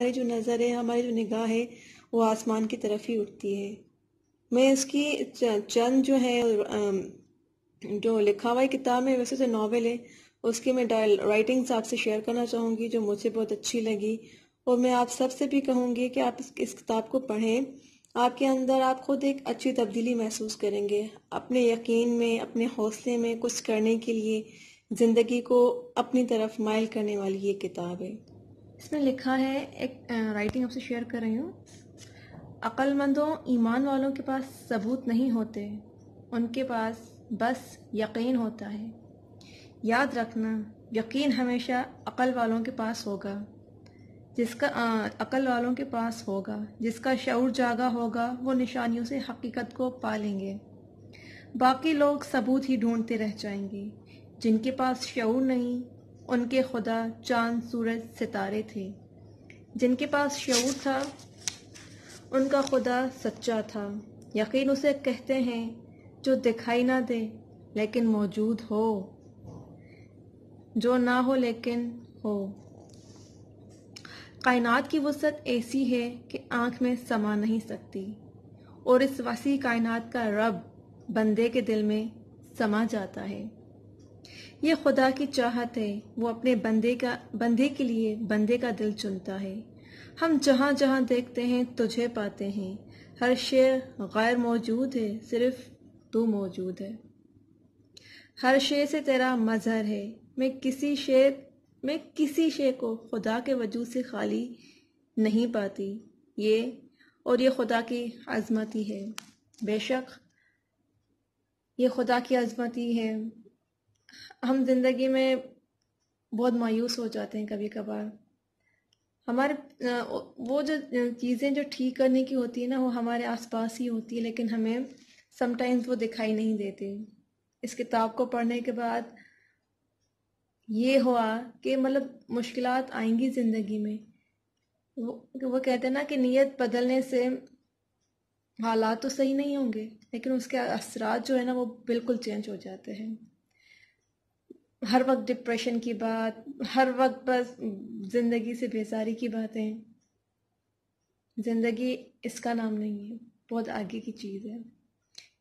हमारी जो नज़र है हमारी जो निगाह है वो आसमान की तरफ ही उठती है मैं इसकी चंद जो है जो लिखा हुआ किताब है वैसे जो तो नावल है उसकी मैं राइटिंग्स आपसे शेयर करना चाहूँगी जो मुझे बहुत अच्छी लगी और मैं आप सबसे भी कहूँगी कि आप इस, इस किताब को पढ़ें आपके अंदर आप खुद एक अच्छी तब्दीली महसूस करेंगे अपने यकीन में अपने हौसले में कुछ करने के लिए ज़िंदगी को अपनी तरफ माइल करने वाली ये किताब है इसमें लिखा है एक राइटिंग आपसे शेयर कर रही हूँ अक्लमंदों ईमान वालों के पास सबूत नहीं होते उनके पास बस यकीन होता है याद रखना यकीन हमेशा अक़ल वालों के पास होगा जिसका अक़ल वालों के पास होगा जिसका शौर जागा होगा वो निशानियों से हकीकत को पा लेंगे बाकी लोग सबूत ही ढूंढते रह जाएंगे जिनके पास शौर नहीं उनके खुदा चांद सूरज सितारे थे जिनके पास शऊर था उनका खुदा सच्चा था यकीन उसे कहते हैं जो दिखाई ना दे लेकिन मौजूद हो जो ना हो लेकिन हो कायनात की वसत ऐसी है कि आँख में समा नहीं सकती और इस वसी कायनात का रब बंदे के दिल में समा जाता है ये खुदा की चाहत है वो अपने बंदे का बंदे के लिए बंदे का दिल चुनता है हम जहाँ जहाँ देखते हैं तुझे पाते हैं हर शेर गैर मौजूद है सिर्फ तू मौजूद है हर शेर से तेरा मज़हर है मैं किसी शेर मैं किसी शेर को खुदा के वजूद से खाली नहीं पाती ये और ये खुदा की आज़मती है बेशक ये खुदा की आज़मती है हम ज़िंदगी में बहुत मायूस हो जाते हैं कभी कभार हमारे वो जो चीज़ें जो ठीक करने की होती है ना वो हमारे आसपास ही होती है लेकिन हमें समटाइम्स वो दिखाई नहीं देती इस किताब को पढ़ने के बाद ये हुआ कि मतलब मुश्किल आएंगी ज़िंदगी में वो वो कहते हैं ना कि नीयत बदलने से हालात तो सही नहीं होंगे लेकिन उसके असरात जो है ना वो बिल्कुल चेंज हो जाते हैं हर वक्त डिप्रेशन की बात हर वक्त बस ज़िंदगी से बेजारी की बातें ज़िंदगी इसका नाम नहीं है बहुत आगे की चीज़ है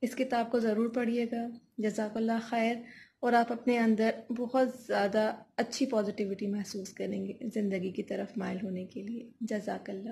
इस किताब को ज़रूर पढ़िएगा जजाकल्ला खैर और आप अपने अंदर बहुत ज़्यादा अच्छी पॉजिटिविटी महसूस करेंगे ज़िंदगी की तरफ माइल होने के लिए जजाकल्ला